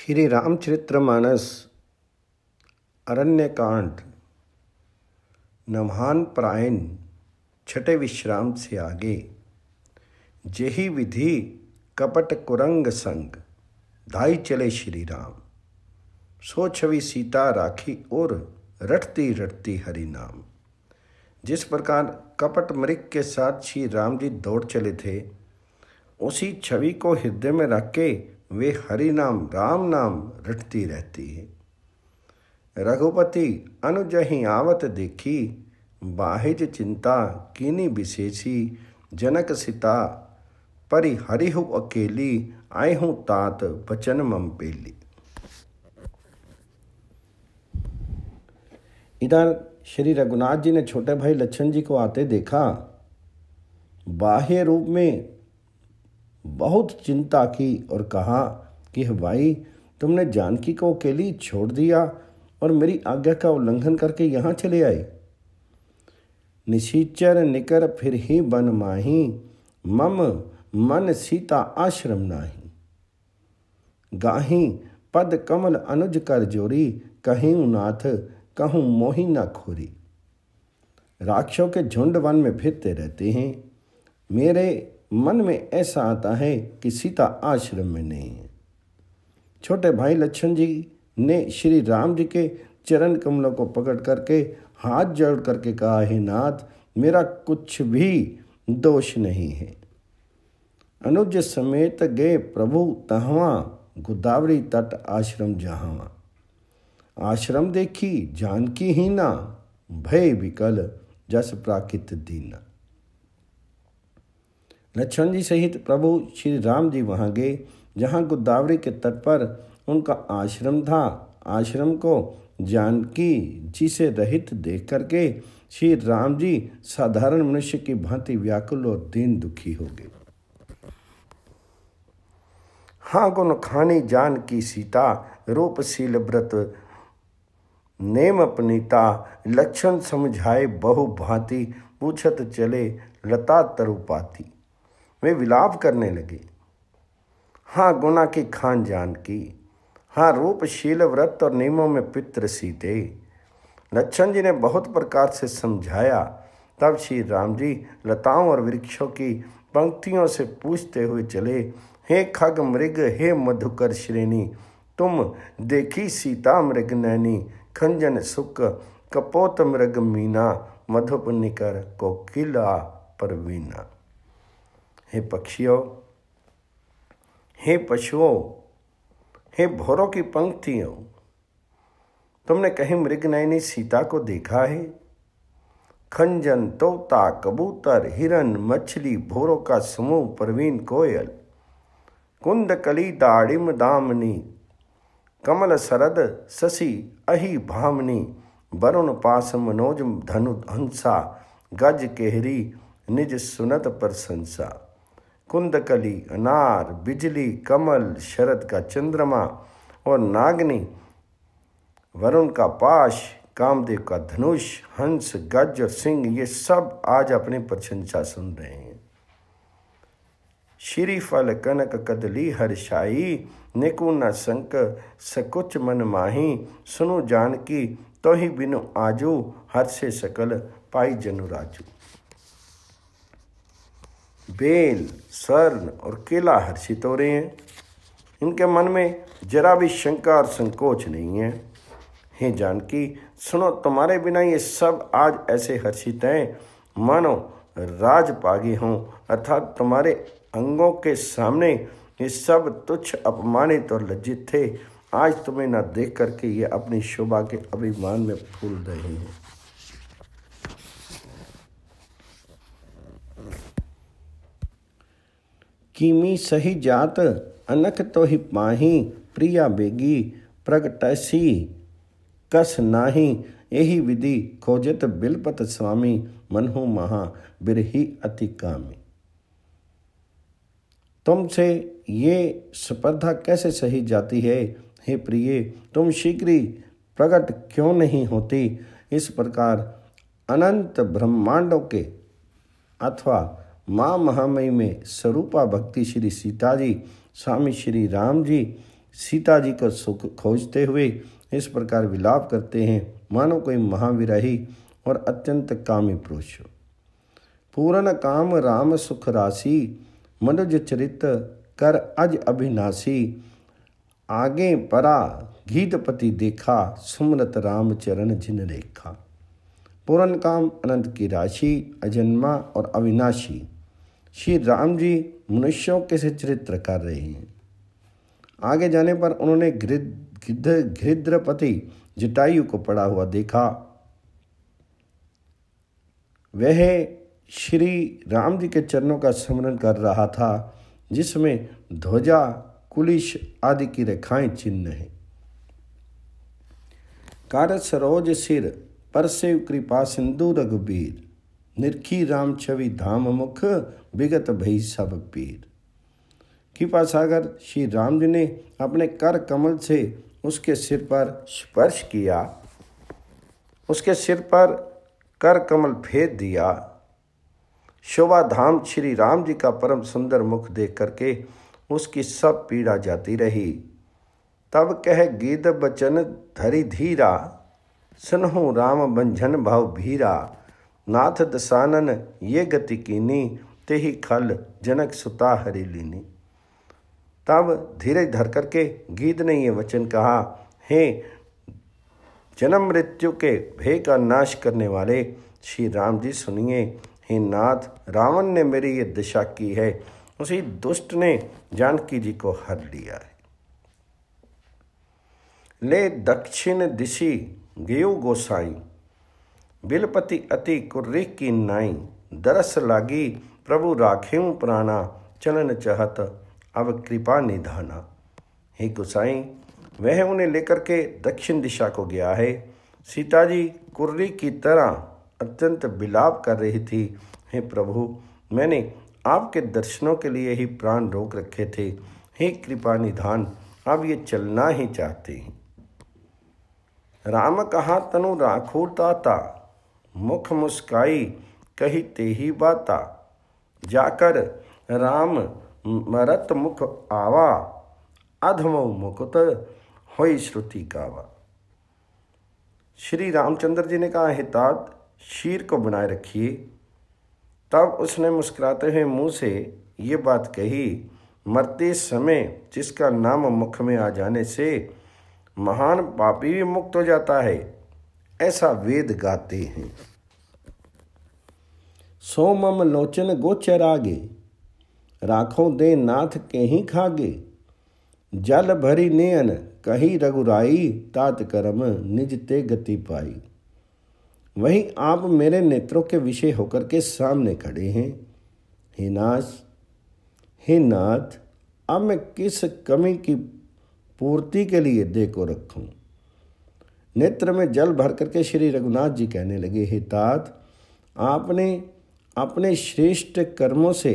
श्री रामचरित्रमानस अरण्यकांड नवहान प्रायण छठे विश्राम से आगे जेही विधि कपट कुरंग संग धाई चले श्री राम सो छवि सीता राखी और रटती रटती हरि नाम जिस प्रकार कपट मृग के साथ श्री राम जी दौड़ चले थे उसी छवि को हृदय में रख के वे हरि नाम राम नाम रटती रहती है रघुपति अनुजही आवत देखी बाहिज चिंता कीनी विशेषी जनक सिता परि हरिहु अकेली आई हूँ तात बचन मम पेली इधर श्री रघुनाथ जी ने छोटे भाई लक्षण जी को आते देखा बाह्य रूप में बहुत चिंता की और कहा कि भाई तुमने जानकी को अकेली छोड़ दिया और मेरी आज्ञा का उल्लंघन करके यहाँ चले आए निशीचर निकर फिर ही बन माही मम मन सीता आश्रम नाही गाही पद कमल अनुज कर जोरी कहीं उनाथ कहूँ मोही ना खोरी राक्षों के झुंड वन में फिरते रहते हैं मेरे मन में ऐसा आता है कि सीता आश्रम में नहीं है छोटे भाई लक्ष्मण जी ने श्री राम जी के चरण कमलों को पकड़ करके हाथ जोड़ करके कहा हे नाथ मेरा कुछ भी दोष नहीं है अनुज समेत गए प्रभु तहवा गोदावरी तट आश्रम जहावा आश्रम देखी जानकी ही ना भय विकल जस प्राकृत दीना लक्ष्मण जी सहित प्रभु श्री राम जी वहाँ गए जहाँ गोदावरी के तट पर उनका आश्रम था आश्रम को जानकी जी से रहित देख करके श्री राम जी साधारण मनुष्य की भांति व्याकुल और दीन दुखी हो गए हाँ गुण खानी जान की सीता रूपशील व्रत नेम अपनीता लक्षण समझाए बहु भांति पूछत चले लता तरुपाती वे विलाप करने लगे हाँ गुना की खान जान की हाँ रूप शील व्रत और नियमों में पित्र सीते लक्षण जी ने बहुत प्रकार से समझाया तब श्री राम जी लताओं और वृक्षों की पंक्तियों से पूछते हुए चले हे खग मृग हे मधुकर श्रेणी तुम देखी सीता मृग नैनी खंजन सुख कपोत मृग मीना मधुप निकर कोकिला परवीना हे पक्षियों हे पशुओं हे भोरों की पंक्तियों तुमने कहीं मृगनयनी सीता को देखा है खंजन तोता कबूतर हिरन मछली भोरों का समूह प्रवीण कोयल कुंद कलीदा डिम दामनी कमल सरद शशि अहि भामनी वरुण पास मनोज धनु हंसा गज केहरी निज सुनत प्रशंसा कुंदकली अनार बिजली कमल शरद का चंद्रमा और नागनी वरुण का पाश कामदेव का धनुष हंस गज और सिंह ये सब आज अपनी प्रशंसा सुन रहे हैं श्री फल कनक कदली हर्षाई निकुन संक सकुच मन माही सुनो जानकी तो ही बिनु आजू हर से सकल पाई जनु राजू बेल स्वर्ण और केला हर्षित हो रहे हैं इनके मन में जरा भी शंका और संकोच नहीं है हे जानकी सुनो तुम्हारे बिना ये सब आज ऐसे हर्षित हैं मानो राजपागी हों अर्थात तुम्हारे अंगों के सामने ये सब तुच्छ अपमानित और लज्जित थे आज तुम्हें ना देख करके ये अपनी शोभा के अभिमान में फूल रहे हैं कीमी सही जात अनख तो ही पाही प्रिया बेगी प्रगटसी कस नाही यही विधि खोजत बिलपत स्वामी मनहु महा बिरही अति कामी तुमसे ये स्पर्धा कैसे सही जाती है हे प्रिय तुम शीघ्र ही प्रकट क्यों नहीं होती इस प्रकार अनंत ब्रह्मांडों के अथवा माँ महामय में स्वरूपा भक्ति श्री सीता जी स्वामी श्री राम जी सीता जी को सुख खोजते हुए इस प्रकार विलाप करते हैं मानो कोई महाविराही और अत्यंत कामी पुरुष पूर्ण काम राम सुख राशि मनुज चरित कर अज अभिनाशी आगे परा गीतपति देखा सुमरत राम चरण जिन रेखा पूर्ण काम अनंत की राशि अजन्मा और अविनाशी श्री राम जी मनुष्यों के से चरित्र कर रहे हैं आगे जाने पर उन्होंने घृद्रपति जटायु को पड़ा हुआ देखा वह श्री राम जी के चरणों का स्मरण कर रहा था जिसमें ध्वजा कुलिश आदि की रेखाएं चिन्ह हैं कार सरोज सिर परसेव कृपा सिंधु रघुबीर निरखी राम छवि धाम मुख विगत भई सब पीर कृपा सागर श्री राम जी ने अपने कर कमल से उसके सिर पर स्पर्श किया उसके सिर पर कर कमल फेर दिया शोभा धाम श्री राम जी का परम सुंदर मुख देख करके उसकी सब पीड़ा जाती रही तब कह गीत बचन धरी धीरा सुनहु राम बंझन भाव भीरा नाथ दसानन ये गति कीनी ते ही खल जनक सुता हरी लीनी तब धीरे धर करके गीत ने ये वचन कहा हे जन्म मृत्यु के भय का नाश करने वाले श्री राम जी सुनिए हे नाथ रावण ने मेरी ये दिशा की है उसी दुष्ट ने जानकी जी को हर लिया है ले दक्षिण दिशी गयो गोसाई बिलपति अति कुर्री की नाई दरस लागी प्रभु राखेऊ प्राणा चलन चहत अब कृपा निधाना हे गुसाई वह उन्हें लेकर के दक्षिण दिशा को गया है सीता जी कुर्री की तरह अत्यंत बिलाप कर रही थी हे प्रभु मैंने आपके दर्शनों के लिए ही प्राण रोक रखे थे हे कृपा निधान अब ये चलना ही चाहते हैं राम कहा तनु राखू मुख मुस्काई कही ते ही बाता जाकर राम मरत मुख आवा अधम मुकुत हो श्रुति गावा श्री रामचंद्र जी ने कहा हितात शीर को बनाए रखिए तब उसने मुस्कुराते हुए मुंह से ये बात कही मरते समय जिसका नाम मुख में आ जाने से महान पापी भी मुक्त हो जाता है ऐसा वेद गाते हैं सोमम लोचन गोचरागे राखों दे नाथ के ही खागे जल भरी नयन कही रघुराई तात कर्म निज ते गति पाई वहीं आप मेरे नेत्रों के विषय होकर के सामने खड़े हैं हे नाथ हे नाथ अब मैं किस कमी की पूर्ति के लिए देखो रखूं नेत्र में जल भर करके श्री रघुनाथ जी कहने लगे हे तात आपने अपने श्रेष्ठ कर्मों से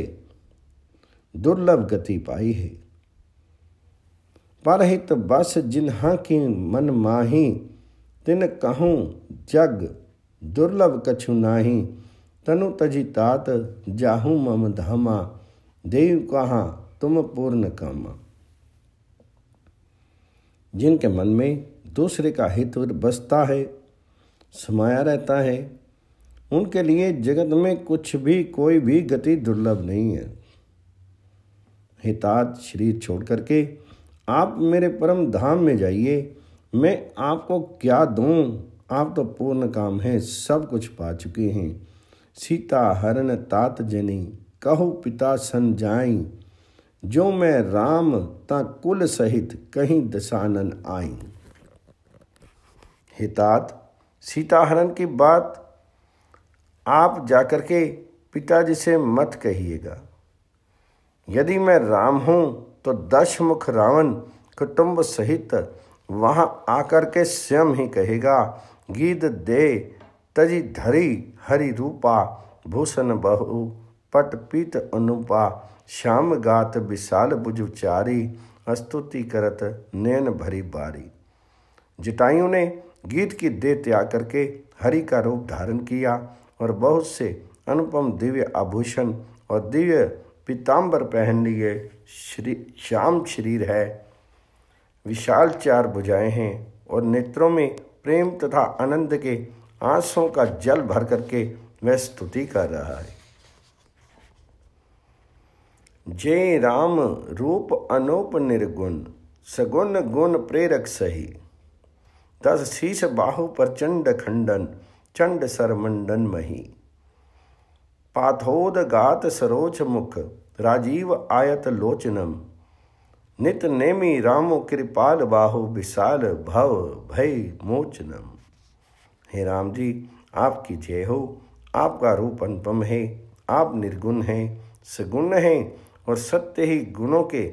दुर्लभ गति पाई है पर हित बस जिन्हा की मन माही तिन कहूँ जग दुर्लभ कछु नाही तनु तजि तात जाहू मम धामा देव कहाँ तुम पूर्ण कामा जिनके मन में दूसरे का हित बसता है समाया रहता है उनके लिए जगत में कुछ भी कोई भी गति दुर्लभ नहीं है हितात शरीर छोड़ करके आप मेरे परम धाम में जाइए मैं आपको क्या दूँ आप तो पूर्ण काम हैं सब कुछ पा चुके हैं सीता हरण तात जनी कहो पिता सन जाई जो मैं राम ता कुल सहित कहीं दशानन आई हितात हरण की बात आप जाकर के पिताजी से मत कहिएगा यदि मैं राम हूं तो दशमुख रावण कुटुंब सहित वहाँ आकर के स्वयं ही कहेगा गीत दे तजी धरी हरि रूपा भूषण बहु पट पीत अनुपा श्याम गात विशाल बुजुचारी स्तुति करत नैन भरी बारी जटायु ने गीत की दे त्याग करके हरि का रूप धारण किया और बहुत से अनुपम दिव्य आभूषण और दिव्य पीताम्बर पहन लिए श्री श्याम शरीर है विशाल चार भुजाएं हैं और नेत्रों में प्रेम तथा आनंद के आंसुओं का जल भर करके वह स्तुति कर रहा है जय राम रूप अनूप निर्गुण सगुण गुण प्रेरक सही दस शीश बाहु प्रचंड खंडन चंड सरमंडन मही पाथोद गात सरोच मुख राजीव आयत लोचनम नित नेमी रामो कृपाल बाहु विशाल भव भय मोचनम हे राम जी आपकी जय हो आपका रूप अनुपम है आप निर्गुण हैं सगुण हैं और सत्य ही गुणों के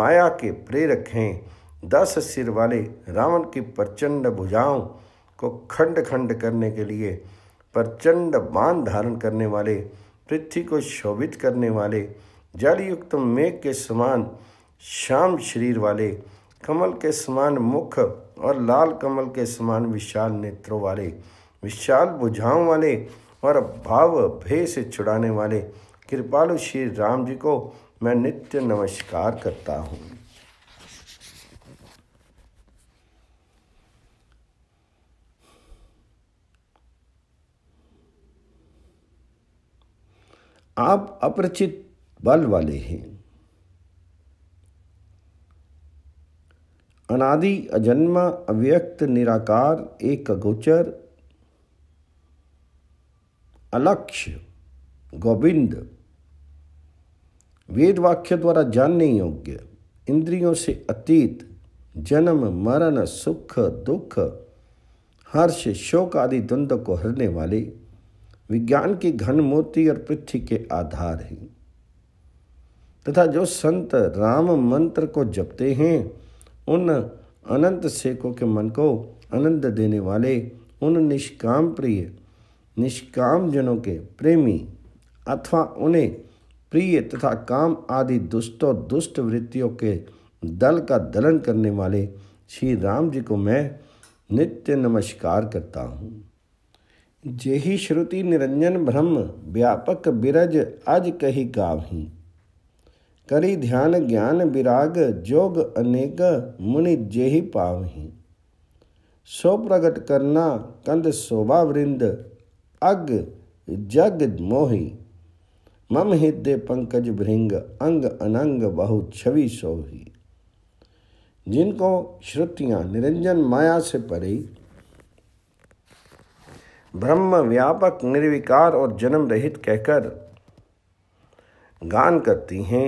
माया के प्रेरक हैं दस सिर वाले रावण की प्रचंड भुजाओं को खंड खंड करने के लिए प्रचंड बांध धारण करने वाले पृथ्वी को शोभित करने वाले जलयुक्त मेघ के समान श्याम शरीर वाले कमल के समान मुख और लाल कमल के समान विशाल नेत्रों वाले विशाल बुझाओं वाले और भाव भय से छुड़ाने वाले कृपालु श्री राम जी को मैं नित्य नमस्कार करता हूँ आप अपरिचित बल वाले हैं अनादि अजन्मा अव्यक्त निराकार एक गोचर अलक्ष्य गोविंद वेद वाक्य द्वारा जानने योग्य इंद्रियों से अतीत जन्म मरण सुख दुख हर्ष शोक आदि द्वंद्व को हरने वाले विज्ञान की घन मोती और पृथ्वी के आधार हैं तथा जो संत राम मंत्र को जपते हैं उन अनंत सेकों के मन को आनंद देने वाले उन निष्काम प्रिय निष्काम जनों के प्रेमी अथवा उन्हें प्रिय तथा काम आदि दुष्टों दुष्ट वृत्तियों के दल का दलन करने वाले श्री राम जी को मैं नित्य नमस्कार करता हूँ जेहि श्रुति निरंजन ब्रह्म व्यापक बिरज आज कही गावी करी ध्यान ज्ञान विराग जोग अनेक मुनि जेहि पावही सो प्रकट करना कंद शोभा वृंद अग जग मोहि मम हृदय पंकज भृंग अंग अनंग बहु छवि सोही जिनको श्रुतियाँ निरंजन माया से परी ब्रह्म व्यापक निर्विकार और जन्म रहित कहकर गान करती हैं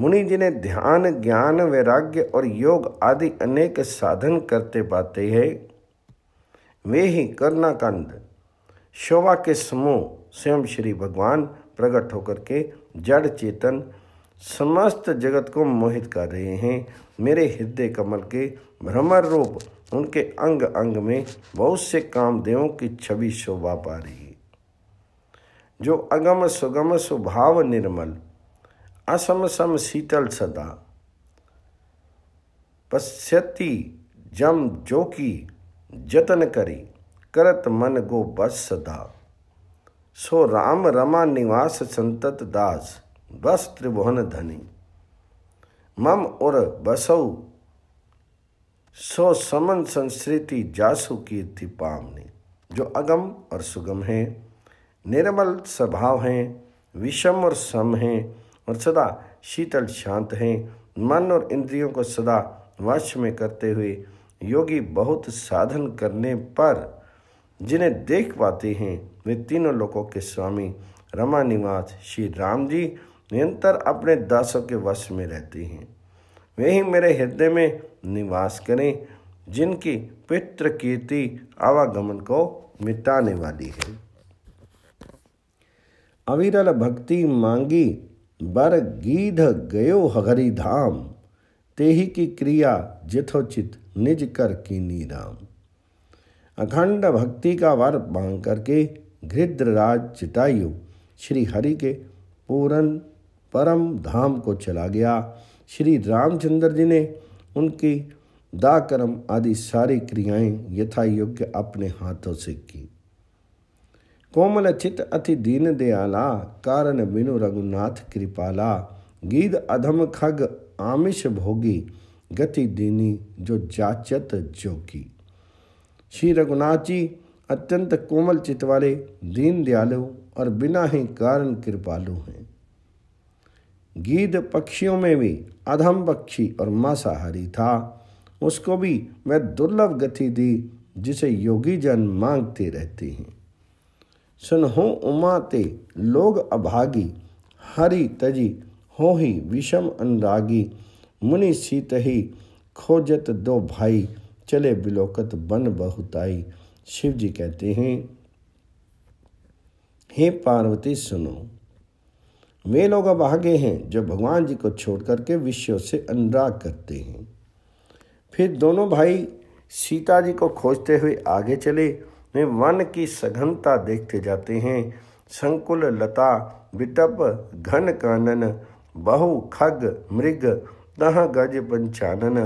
मुनि जिन्हें ध्यान ज्ञान वैराग्य और योग आदि अनेक साधन करते पाते हैं वे ही कर्णाकंद शोभा के समूह स्वयं श्री भगवान प्रकट होकर के जड़ चेतन समस्त जगत को मोहित कर रहे हैं मेरे हृदय कमल के भ्रमर रूप उनके अंग अंग में बहुत से कामदेवों की छवि शोभा पा रही है जो अगम सुगम स्वभाव निर्मल असम सम शीतल सदा पश्यति जम जो की जतन करी करत मन गो बस सदा सो राम रमा निवास संतत दास बस त्रिभुवन धनी मम और बसऊ सो समन संस्कृति जासु कीर्ति पामनी जो अगम और सुगम है निर्मल स्वभाव हैं विषम और सम हैं और सदा शीतल शांत हैं मन और इंद्रियों को सदा वश में करते हुए योगी बहुत साधन करने पर जिन्हें देख पाते हैं वे तीनों लोगों के स्वामी रमा निवास श्री राम जी निरंतर अपने दासों के वश में रहते हैं वे ही मेरे हृदय में निवास करें जिनकी पितृ कीर्ति आवागमन को मिटाने वाली है अविरल भक्ति मांगी बर गीध गयो हगरी धाम तेही की क्रिया जिथोचित निज कर की राम अखंड भक्ति का वर मांग करके घृद्रराज चितायु श्री हरि के पूरन परम धाम को चला गया श्री रामचंद्र जी ने उनकी दाकर्म आदि सारी क्रियाएं यथा योग्य अपने हाथों से की कोमल चित अति दीन दयाला कारण बिनु रघुनाथ कृपाला गीद अधम खग आमिष भोगी गति दीनी जो जाचत जोगी श्री रघुनाथ जी अत्यंत कोमल चित वाले दीन दयालु और बिना ही कारण कृपालु हैं गीद पक्षियों में भी अधम पक्षी और मांसाहारी था उसको भी वह दुर्लभ गति दी जिसे योगी जन मांगते रहते हैं सुनहो उमाते लोग अभागी हरि तजी हो ही विषम अनुरागी मुनि सीत ही खोजत दो भाई चले बिलोकत बन बहुताई शिव जी कहते हैं हे पार्वती सुनो वे लोग अब आगे हैं जो भगवान जी को छोड़ करके विषयों से अनुराग करते हैं फिर दोनों भाई सीता जी को खोजते हुए आगे चले वे वन की सघनता देखते जाते हैं संकुल लता विटप घन कानन बहु खग मृग दह गज पंचानन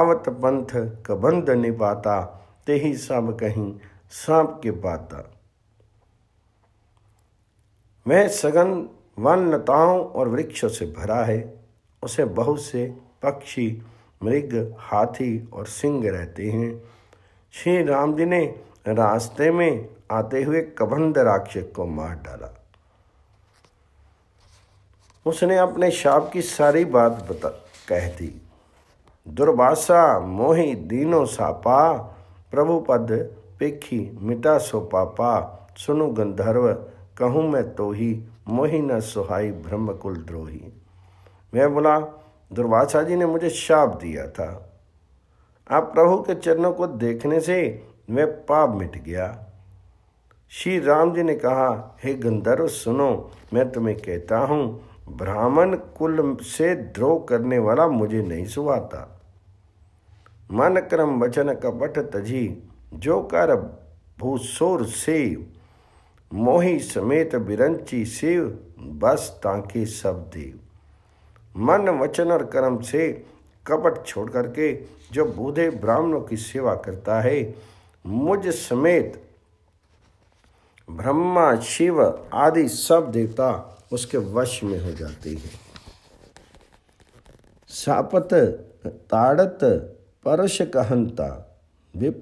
आवत पंथ कबंध निपाता ते ही सब कहीं सांप के पाता वह सघन वन लताओं और वृक्षों से भरा है उसे बहुत से पक्षी मृग हाथी और सिंह रहते हैं श्री राम जी ने रास्ते में आते हुए कबंध राक्षस को मार डाला उसने अपने शाप की सारी बात बता कह दी दुर्भाषा मोही दीनो सापा प्रभु पद पेखी मिटा सो पापा सुनु गंधर्व कहूँ मैं तो ही मोही न सुहाई ब्रह्मकुल द्रोही मैं बोला दुर्वासा जी ने मुझे शाप दिया था आप प्रभु के चरणों को देखने से मैं पाप मिट गया श्री राम जी ने कहा हे गंधर्व सुनो मैं तुम्हें कहता हूँ ब्राह्मण कुल से द्रोह करने वाला मुझे नहीं सुहाता मन क्रम वचन कपट तजी जो कर भूसोर से मोहि समेत बिरंची शिव बस ताके सब देव मन वचन और कर्म से कपट छोड़ करके जो बूढ़े ब्राह्मणों की सेवा करता है मुझ समेत ब्रह्मा शिव आदि सब देवता उसके वश में हो जाते हैं सापत ताड़त परश कहंता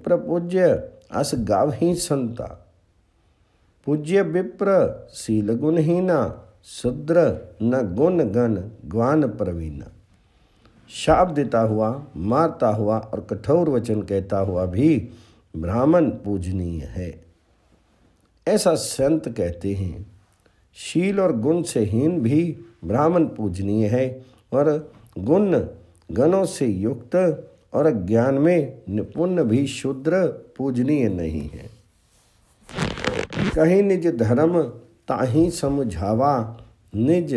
पूज्य अस गावही संता पूज्य विप्र शील गुणहीना शुद्र न गुण गण ग्वान प्रवीणा शाप देता हुआ मारता हुआ और कठोर वचन कहता हुआ भी ब्राह्मण पूजनीय है ऐसा संत कहते हैं शील और गुण से हीन भी ब्राह्मण पूजनीय है और गुण गणों से युक्त और ज्ञान में निपुण भी शूद्र पूजनीय नहीं है कहीं निज धर्म ताही समझावा निज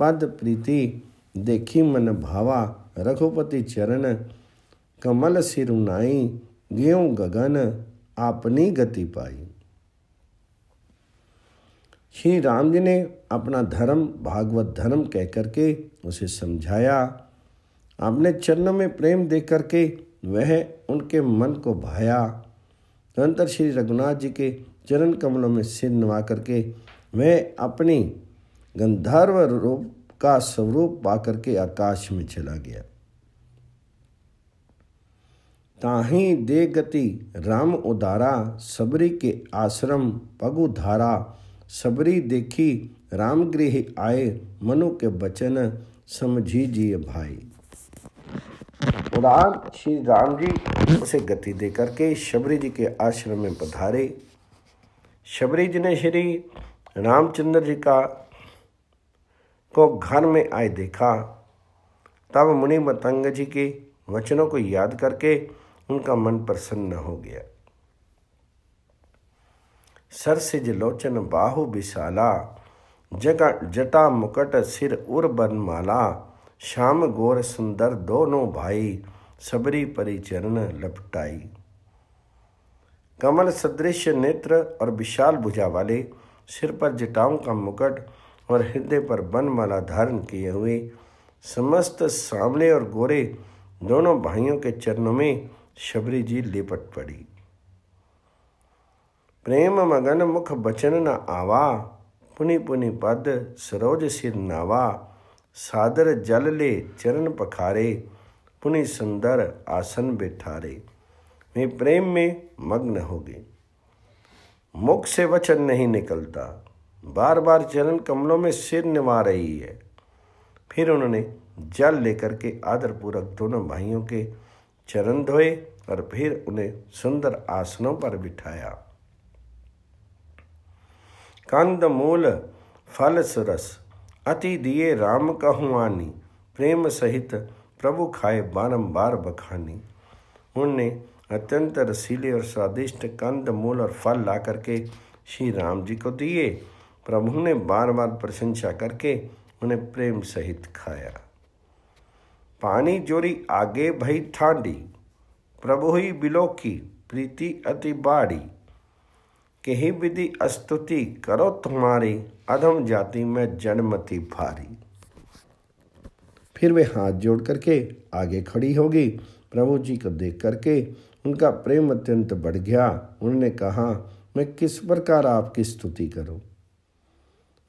पद प्रीति देखी मन भावा रघुपति चरण कमल सिरुनाई गेहूँ गगन अपनी गति पाई श्री राम जी ने अपना धर्म भागवत धर्म कह करके उसे समझाया अपने चरणों में प्रेम दे करके वह उनके मन को भाया अंतर श्री रघुनाथ जी के चरण कमलों में सिर नवा करके मैं अपनी गंधर्व रूप का स्वरूप पा करके आकाश में चला गया ताही दे गति राम उदारा सबरी के आश्रम पगुधारा सबरी देखी राम गृह आए मनु के बचन समझी जी भाई उड़ान श्री राम जी उसे गति दे करके शबरी जी के आश्रम में पधारे शबरी जी ने श्री रामचंद्र जी का को घर में आए देखा तब मुनि मतंग जी के वचनों को याद करके उनका मन प्रसन्न हो गया सर सिज लोचन बाहु विशाला जग जटा मुकट सिर उर बनमाला श्याम गोर सुंदर दोनों भाई सबरी परिचरण लपटाई कमल सदृश नेत्र और विशाल भुजा वाले सिर पर जटाओं का मुकट और हृदय पर बनमाला धारण किए हुए समस्त सांवले और गोरे दोनों भाइयों के चरणों में शबरी जी लिपट पड़ी प्रेम मगन मुख बचन न आवा पुनि पुनि पद सरोज सिर नावा सादर जल ले चरण पखारे पुनि सुंदर आसन बिठारे वे प्रेम में मग्न होगी मुख से वचन नहीं निकलता बार बार चरण कमलों में सिर निवा रही है फिर उन्होंने जल लेकर के आदरपूर्वक दोनों भाइयों के चरण धोए और फिर उन्हें सुंदर आसनों पर बिठाया कंद मूल फल सुरस अति दिए राम कहुआनी प्रेम सहित प्रभु खाए बारंबार बखानी उनने अत्यंत रसीले और स्वादिष्ट कंद मूल और फल ला करके श्री राम जी को दिए प्रभु ने बार बार प्रशंसा करके उन्हें प्रेम सहित खाया पानी जोरी आगे भई ठांडी प्रभु ही बिलो की प्रीति अति बाड़ी कही विधि स्तुति करो तुम्हारी अधम जाति में जन्मति भारी फिर वे हाथ जोड़ करके आगे खड़ी होगी प्रभु जी को देख करके उनका प्रेम अत्यंत बढ़ गया उन्होंने कहा मैं किस प्रकार आपकी स्तुति करूं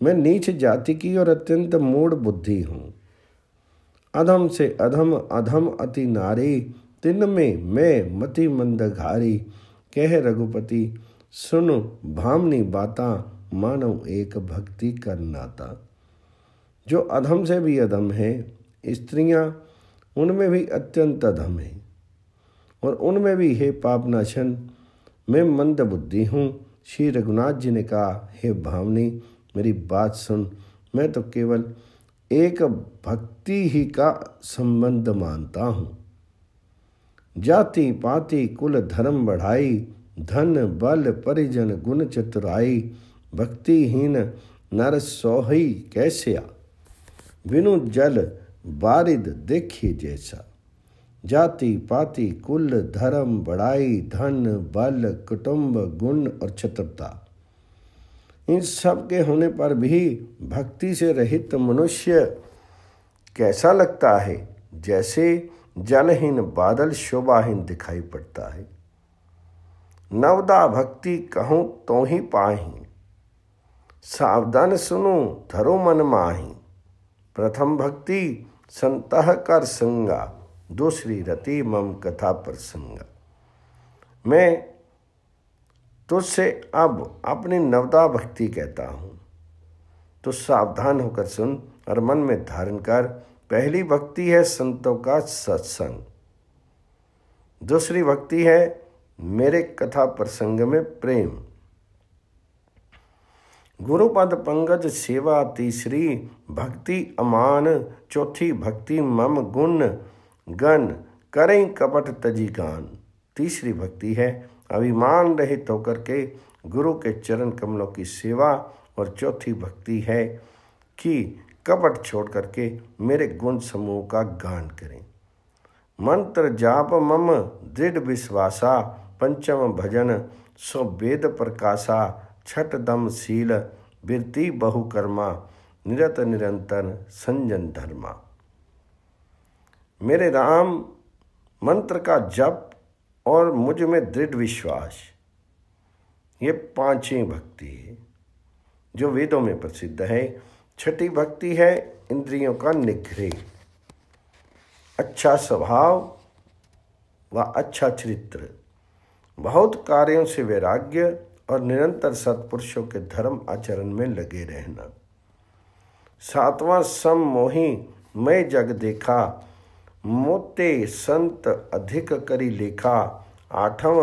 मैं नीच जाति की और अत्यंत मूढ़ बुद्धि हूं अधम से अधम अधम अति नारी तिन में मैं मति घारी कह रघुपति सुन भामनी बाता मानव एक भक्ति कर नाता जो अधम से भी अधम है स्त्रियां उनमें भी अत्यंत अधम है और उनमें भी हे पापनाशन मैं मंद बुद्धि हूँ श्री रघुनाथ जी ने कहा हे भावनी मेरी बात सुन मैं तो केवल एक भक्ति ही का संबंध मानता हूँ जाति पाति कुल धर्म बढ़ाई धन बल परिजन गुण चतुराई भक्तिहीन नर सोही कैसे आ बिनु जल बारिद देखिए जैसा जाति पाति कुल धर्म बड़ाई धन बल कुटुंब गुण और छत्रता इन सब के होने पर भी भक्ति से रहित मनुष्य कैसा लगता है जैसे जलहीन बादल शोभाहीन दिखाई पड़ता है नवदा भक्ति कहूँ तो ही पाही सावधान सुनो धरो मन माही प्रथम भक्ति संतह कर संगा दूसरी रति मम कथा प्रसंग मैं तुझसे अब अपनी नवदा भक्ति कहता हूँ तो सावधान होकर सुन और मन में धारण कर पहली भक्ति है संतों का सत्संग दूसरी भक्ति है मेरे कथा प्रसंग में प्रेम गुरुपद पंगज सेवा तीसरी भक्ति अमान चौथी भक्ति मम गुण गण करें कपट तजी गान तीसरी भक्ति है अभिमान रहित होकर के गुरु के चरण कमलों की सेवा और चौथी भक्ति है कि कपट छोड़ करके मेरे गुण समूह का गान करें मंत्र जाप मम दृढ़ विश्वासा पंचम भजन सो वेद प्रकाशा छठ दम शील वृत्ति बहुकर्मा निरत निरंतर संजन धर्मा मेरे राम मंत्र का जप और मुझ में दृढ़ विश्वास ये पांचवी भक्ति है जो वेदों में प्रसिद्ध है छठी भक्ति है इंद्रियों का निग्रह अच्छा स्वभाव व अच्छा चरित्र बहुत कार्यों से वैराग्य और निरंतर सत्पुरुषों के धर्म आचरण में लगे रहना सातवां सम मोही मैं जग देखा मोते संत अधिक करी लेखा आठव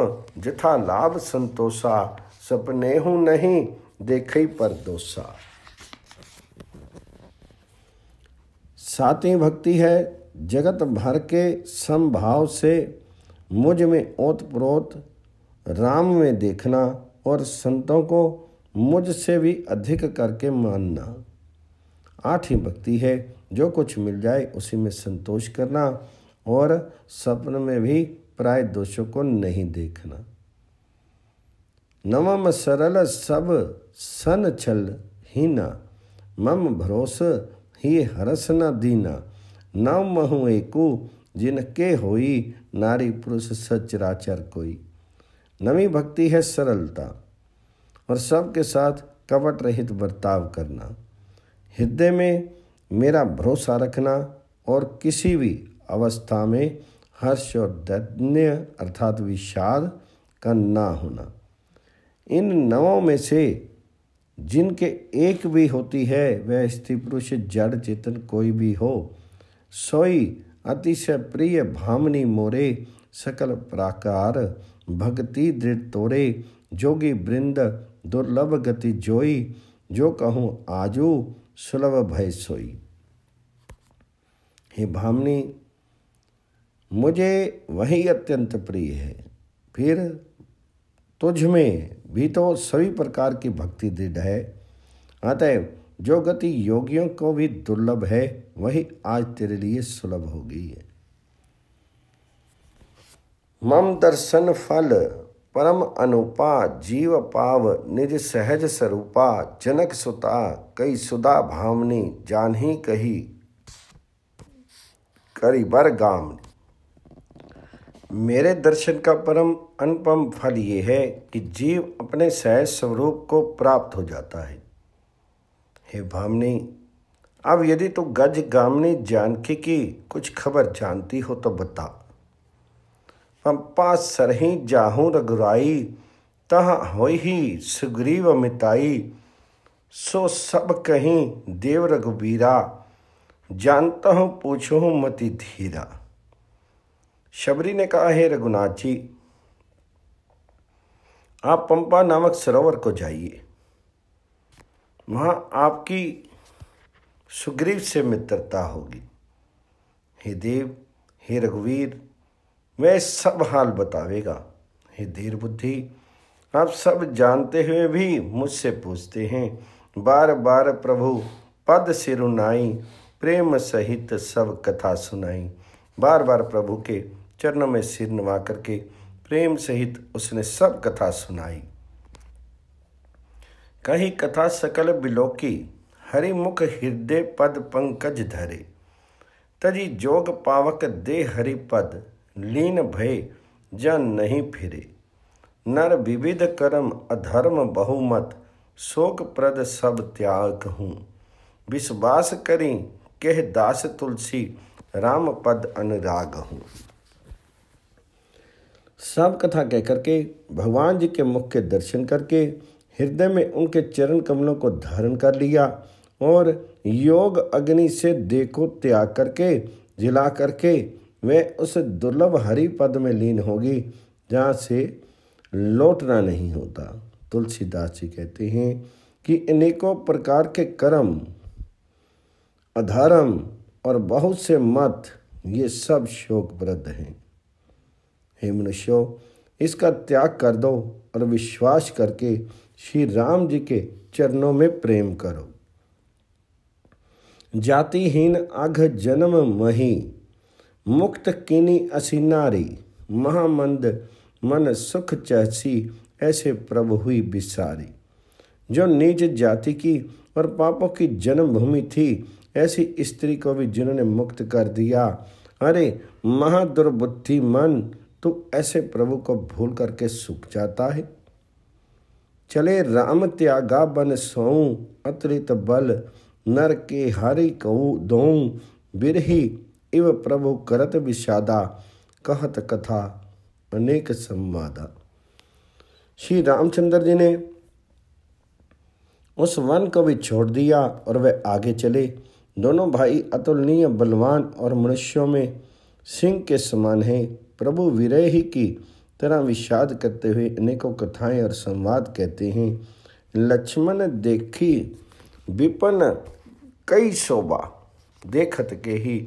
जथा लाभ संतोषा सपने हूँ नहीं देख पर दोषा सातवीं भक्ति है जगत भर के समभाव से मुझ में ओत प्रोत राम में देखना और संतों को मुझसे भी अधिक करके मानना आठवीं भक्ति है जो कुछ मिल जाए उसी में संतोष करना और सपन में भी प्राय दोषों को नहीं देखना नवम सरल सब सन छल हीना मम भरोस ही हरस न दीना नव महु एकु जिनके होई नारी पुरुष सचराचर कोई नवी भक्ति है सरलता और सबके साथ कपट रहित बर्ताव करना हृदय में मेरा भरोसा रखना और किसी भी अवस्था में हर्ष और दैन्य अर्थात विषाद का ना होना इन नवों में से जिनके एक भी होती है वह स्त्री पुरुष जड़ चेतन कोई भी हो सोई अतिशय प्रिय भामनी मोरे सकल प्राकार भक्ति दृढ़ तोरे जोगी बृंद दुर्लभ गति जोई जो कहूँ आजू सुलभ भय सोई हे भामनी मुझे वही अत्यंत प्रिय है फिर तुझ में भी तो सभी प्रकार की भक्ति दृढ़ है अतः जो गति योगियों को भी दुर्लभ है वही आज तेरे लिए सुलभ हो गई है मम दर्शन फल परम अनुपा जीव पाव निज सहज स्वरूपा जनक सुता कई सुधा भावनी जानी कही करी बर गाम मेरे दर्शन का परम अनुपम फल ये है कि जीव अपने सहज स्वरूप को प्राप्त हो जाता है हे भामनी अब यदि तू तो गज गामनी जानकी की कुछ खबर जानती हो तो बता पंपा पास सरही जाहूँ रघुराई तह हो ही सुग्रीव मिताई सो सब कहीं देव रघुबीरा जानता हूँ पूछो हूँ मति धीरा शबरी ने कहा हे रघुनाथ जी आप पंपा नामक सरोवर को जाइए वहाँ आपकी सुग्रीव से मित्रता होगी हे देव हे रघुवीर वह सब हाल बतावेगा हे धीर बुद्धि आप सब जानते हुए भी मुझसे पूछते हैं बार बार प्रभु पद सिरुनाई प्रेम सहित सब कथा सुनाई बार बार प्रभु के चरणों में सिर नवा करके प्रेम सहित उसने सब कथा सुनाई कही कथा सकल बिलोकी हरिमुख हृदय पद पंकज धरे तजी जोग पावक दे हरि पद लीन भय ज नहीं फिरे नर विविध कर्म अधर्म बहुमत शोक प्रद सब त्याग हूँ विश्वास करी कह दास तुलसी राम पद अनुराग हूँ सब कथा कह करके भगवान जी के मुख के दर्शन करके हृदय में उनके चरण कमलों को धारण कर लिया और योग अग्नि से देखो त्याग करके जिला करके वे उस दुर्लभ हरि पद में लीन होगी जहाँ से लौटना नहीं होता तुलसीदास जी कहते हैं कि अनेकों प्रकार के कर्म अधर्म और बहुत से मत ये सब शोक वृद्ध हैं हे मनुष्यो इसका त्याग कर दो और विश्वास करके श्री राम जी के चरणों में प्रेम करो जातिहीन अघ जन्म मही मुक्त किनी असी नारी महामंद मन सुख चहसी ऐसे प्रभु हुई बिसारी जो नीच जाति की और पापों की जन्मभूमि थी ऐसी स्त्री को भी जिन्होंने मुक्त कर दिया अरे महादुर्बुद्धि मन तू ऐसे प्रभु को भूल करके सूख जाता है चले राम त्यागा बन सोऊं अतरित बल नर के हरि कऊ दो बिरही इव प्रभु करत विषादा कहत कथा अनेक संवादा श्री रामचंद्र जी ने उस वन को भी छोड़ दिया और वह आगे चले दोनों भाई अतुलनीय बलवान और मनुष्यों में सिंह के समान हैं प्रभु विरय ही की तरह विषाद करते हुए अनेकों कथाएं और संवाद कहते हैं लक्ष्मण देखी विपन कई शोभा देखत के ही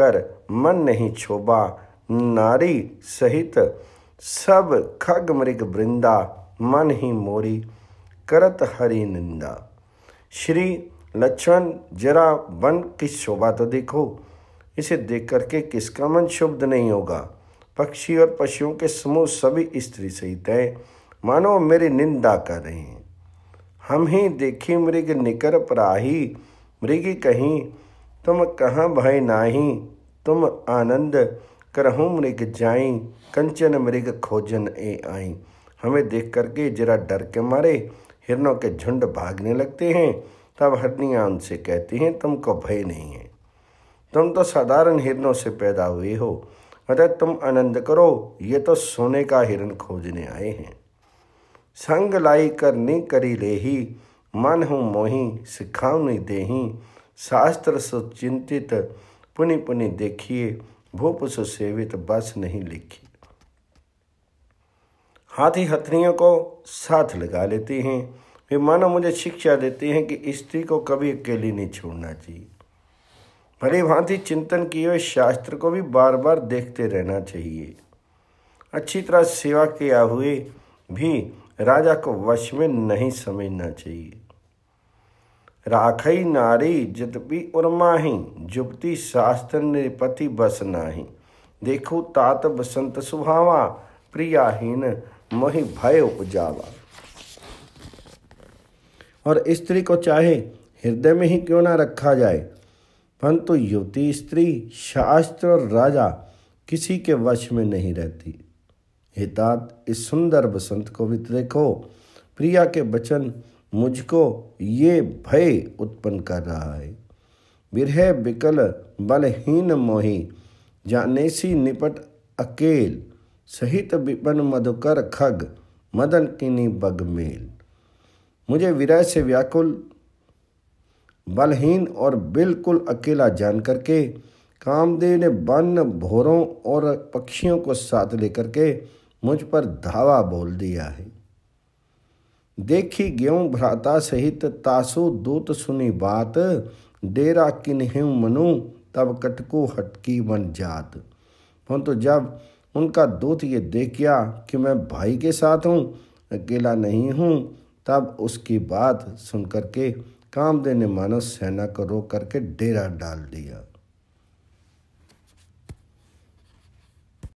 कर मन नहीं छोबा नारी सहित सब खग मृग वृंदा मन ही मोरी करत हरि निंदा श्री लक्ष्मण जरा वन की शोभा तो देखो इसे देख करके किसका मन शुभ नहीं होगा पक्षी और पशुओं के समूह सभी स्त्री सहित है मानो मेरी निंदा कर रहे हैं हम ही देखी मृग निकर पराही मृग कहीं तुम कहाँ भय नाही तुम आनंद करहूँ मृग जाई कंचन मृग खोजन ए आई हमें देख करके जरा डर के मारे हिरणों के झुंड भागने लगते हैं तब हरनियाँ उनसे कहती हैं तुमको भय नहीं है तुम तो साधारण हिरणों से पैदा हुए हो अतः तुम आनंद करो ये तो सोने का हिरण खोजने आए हैं संग लाई करनी करी लेही मन हूँ मोही सिखाऊ नहीं देही शास्त्र सुचिंतित पुनि पुनि देखिए भूप सुसेवित बस नहीं लिखी हाथी हथनियों को साथ लगा लेते हैं वे मानो मुझे शिक्षा देते हैं कि स्त्री को कभी अकेली नहीं छोड़ना चाहिए भले भांति चिंतन किए हुए शास्त्र को भी बार बार देखते रहना चाहिए अच्छी तरह सेवा किया हुए भी राजा को वश में नहीं समझना चाहिए राखई नारी जतपि उर्माही जुबती शास्त्र निरपति बस नाही देखो तात बसंत सुभावा प्रियाहीन मोहि भय उपजावा और स्त्री को चाहे हृदय में ही क्यों ना रखा जाए परंतु युवती स्त्री शास्त्र और राजा किसी के वश में नहीं रहती हितात इस सुंदर बसंत को भी तो देखो प्रिया के वचन मुझको ये भय उत्पन्न कर रहा है विरह विकल बलहीन मोही जाने सी निपट अकेल सहित विपन मधुकर खग मदन किनी बगमेल मुझे विरह से व्याकुल बलहीन और बिल्कुल अकेला जान करके कामदेव ने वन भोरों और पक्षियों को साथ लेकर के मुझ पर धावा बोल दिया है देखी गेहूँ भ्राता सहित तासो दूत सुनी बात डेरा किन्हें मनु तब कटको हटकी बन जात तो जब उनका दूत ये देख गया कि मैं भाई के साथ हूँ अकेला नहीं हूँ तब उसकी बात सुन करके काम ने मानस सेना को रोक करके डेरा डाल दिया